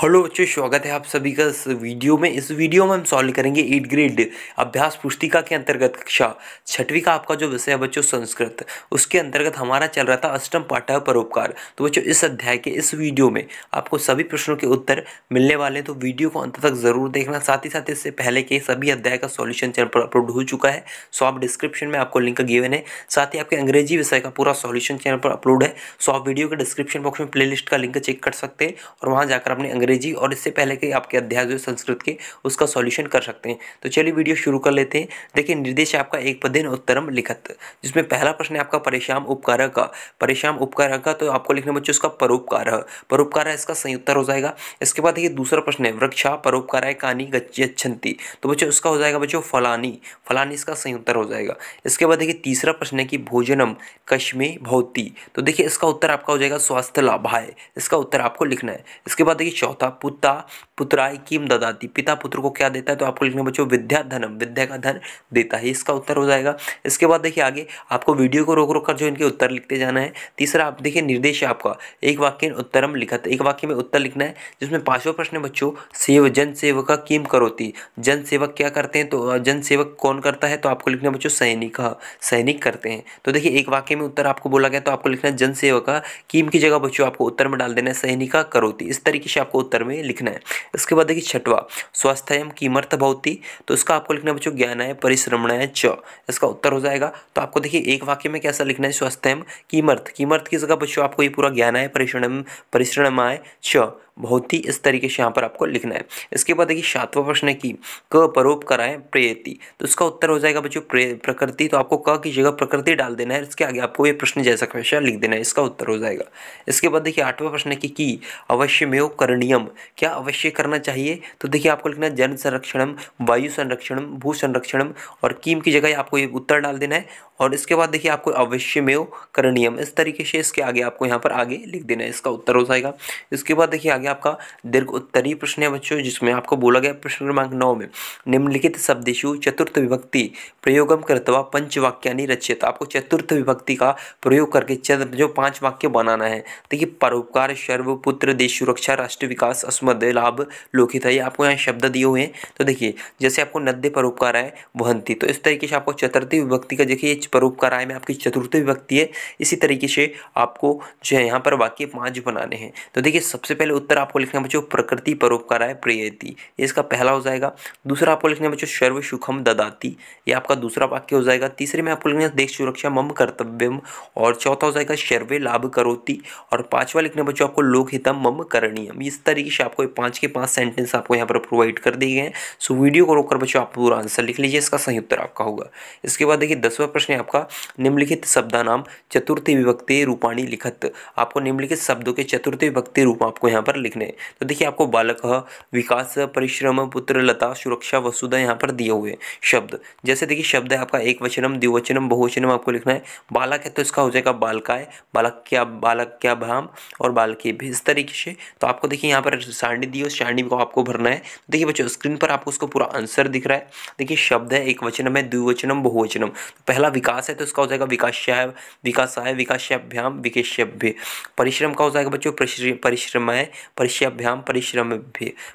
hello बच्चे स्वागत है आप सभी का इस वीडियो में इस वीडियो में हम सॉल्व करेंगे एट ग्रेड अभ्यास पुस्तिका के अंतर्गत कक्षा छठवीं का आपका जो विषय है बच्चों संस्कृत उसके अंतर्गत हमारा चल रहा था अष्टम पाठ परोपकार तो बच्चों इस अध्याय के इस वीडियो में आपको सभी प्रश्नों के उत्तर मिलने वाले हैं तो वीडियो को अंत तक ज़रूर देखना साथ ही साथ इससे पहले के सभी अध्याय का सॉल्यूशन चैनल पर अपलोड हो चुका है सो आप डिस्क्रिप्शन में आपको लिंक गिवन है साथ ही आपके अंग्रेजी विषय का पूरा सॉल्यूशन चैनल पर अपलोड है सो आप वीडियो के डिस्क्रिप्शन बॉक्स में प्ले का लिंक चेक कर सकते हैं और वहाँ जाकर अपने अंग्रेजी और इससे पहले के आपके अध्याय जो संस्कृत के उसका सॉल्यूशन कर सकते हैं तो चलिए वीडियो शुरू कर लेते हैं देखिए निर्देश आपका एक पदिन उत्तरम लिखत जिसमें पहला प्रश्न है आपका परेशान उपकार का परेशान उपकार का तो आपको लिखना बच्चे उसका परोपकार परोपकार इसका सही उत्तर हो जाएगा इसके बाद ये दूसरा प्रश्न है वृक्षा परोपकार कानी गच्छन्ति तो बच्चे उसका हो जाएगा बच्चों फलानी फलानी इसका सही उत्तर हो जाएगा इसके बाद देखिए तीसरा प्रश्न है कि भोजनम कश्मे भौती तो देखिए इसका उत्तर आपका हो जाएगा स्वास्थ्य लाभ इसका उत्तर आपको लिखना है इसके बाद देखिए होता है पुता पुत्राय किम ददाती पिता पुत्र को क्या देता है तो आपको लिखना बच्चों विद्या धनम विद्या का धन देता है इसका उत्तर हो जाएगा इसके बाद देखिए आगे आपको वीडियो को रोक रोक कर जो इनके उत्तर लिखते जाना है तीसरा आप देखिए निर्देश है आपका एक वाक्य उत्तरम लिखत एक वाक्य में उत्तर लिखना है जिसमें पाँचवा प्रश्न बच्चों सेव जन सेवका किम करोती जन सेवक क्या करते हैं तो जन सेवक कौन करता है तो आपको लिखना बच्चों सैनिक हाँ, सैनिक करते हैं तो देखिए एक वाक्य में उत्तर आपको बोला गया तो आपको लिखना है जन सेवका किम की जगह बच्चों आपको उत्तर में डाल देना है सैनिका करोती इस तरीके से आपको उत्तर में लिखना है इसके बाद देखिए छठवा स्वास्थ्यम कीमर्थ भवती तो इसका आपको लिखना है बच्चों ज्ञान है परिश्रमण है च इसका उत्तर हो जाएगा तो आपको देखिए एक वाक्य में कैसा लिखना है स्वास्थ्यम कीमर्थ कीमर्थ की जगह बच्चों आपको ये पूरा ज्ञान है परिश्रम परिश्रम परिश्रमाय च बहुत ही इस तरीके से यहाँ पर आपको लिखना है इसके बाद देखिए सातवां प्रश्न है कि क परोप कराए प्रेति तो इसका उत्तर हो जाएगा बच्चों प्रकृति तो आपको क की जगह प्रकृति डाल देना है इसके आगे आपको ये प्रश्न जैसा क्वेश्चन लिख देना है इसका उत्तर हो जाएगा इसके बाद देखिए आठवां प्रश्न है कि, की अवश्य में करणीय नियम क्या अवश्य करना चाहिए तो देखिए आपको लिखना है जन संरक्षणम वायु संरक्षणम भू संरक्षणम और कीम की जगह आपको ये उत्तर डाल देना है और इसके बाद देखिए आपको अवश्य में करणीयम इस तरीके से इसके आगे आपको यहाँ पर आगे लिख देना है इसका उत्तर हो जाएगा इसके बाद देखिए आगे आपका दीर्घ उत्तरीय प्रश्न है बच्चों जिसमें आपको बोला गया प्रश्न क्रमांक नौ में निम्नलिखित शब्देशु चतुर्थ विभक्ति प्रयोगम कृतवा पंचवाक्यानि रचित आपको चतुर्थ विभक्ति का प्रयोग करके जो पांच वाक्य बनाना है देखिए परोपकार सर्वपुत्र देश सुरक्षा राष्ट्र विकास विकास अस्मदे लाभ लोकित है ये आपको यहाँ शब्द दिए हुए हैं तो देखिए जैसे आपको नद्य परोपकार है वहंती तो इस तरीके से आपको चतुर्थी विभक्ति का देखिए परोपकार आय में आपकी चतुर्थी विभक्ति है इसी तरीके से आपको जो है यहाँ पर वाक्य पाँच बनाने हैं तो देखिए सबसे पहले उत्तर आपको लिखना है बच्चों प्रकृति परोपकार आय प्रियति इसका पहला हो जाएगा दूसरा आपको लिखना है बच्चों सर्व सुखम ददाती ये आपका दूसरा वाक्य हो जाएगा तीसरे में आपको लिखना है देश सुरक्षा मम कर्तव्यम और चौथा हो जाएगा सर्वे लाभ करोती और पाँचवा लिखना बच्चों आपको लोकहितम मम करणीयम इस तरह तरीके से आपको पाँच के पाँच सेंटेंस आपको यहाँ पर प्रोवाइड कर दिए गए हैं सो वीडियो को रोक कर बच्चों आप पूरा आंसर लिख लीजिए इसका सही उत्तर आपका होगा इसके बाद देखिए दसवा प्रश्न है आपका निम्नलिखित नाम चतुर्थी विभक्ति रूपाणी लिखत आपको निम्नलिखित शब्दों के चतुर्थी विभक्ति रूप आपको यहाँ पर लिखने तो देखिए आपको बालक विकास परिश्रम पुत्र लता सुरक्षा वसुधा यहाँ पर दिए हुए शब्द जैसे देखिए शब्द है आपका एक वचनम द्विवचनम बहुवचनम आपको लिखना है बालक है तो इसका हो जाएगा बालकाय बालक क्या बालक क्या भाम और बालकी भी इस तरीके से तो आपको देखिए यहाँ यहाँ पर सारणी दी है उस सारणी को आपको भरना है तो देखिए बच्चों स्क्रीन पर आपको उसको पूरा आंसर दिख रहा है देखिए शब्द है एक वचनम है द्विवचनम बहुवचनम तो पहला विकास है तो उसका हो जाएगा विकासाय विकासाय विकास्याभ्याम विकेश्यभ्य परिश्रम का हो जाएगा बच्चों परिश्रम है परिश्याभ्याम परिश्रम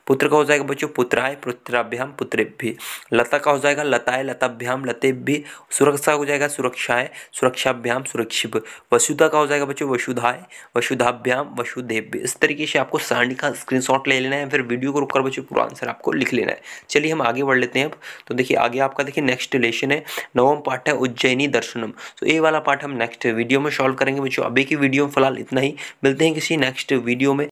पुत्र का हो जाएगा बच्चों पुत्राय पुत्राभ्याम पुत्रेभ्य लता का हो जाएगा लताय लताभ्याम लतेभ्य सुरक्षा हो जाएगा सुरक्षाय सुरक्षाभ्याम सुरक्षित वसुधा का हो जाएगा बच्चों वसुधाय वसुधाभ्याम वसुदेव इस तरीके से आपको सारणी का स्क्रीनशॉट ले लेना है फिर वीडियो को कर बच्चे पूरा आंसर आपको लिख लेना है चलिए हम आगे बढ़ लेते हैं अब तो देखिए आगे आपका देखिए नेक्स्ट लेशन है नवम पाठ है उज्जैनी दर्शनम तो ये वाला पाठ हम नेक्स्ट वीडियो में सॉल्व करेंगे बच्चों अभी की वीडियो में फिलहाल इतना ही मिलते हैं किसी नेक्स्ट वीडियो में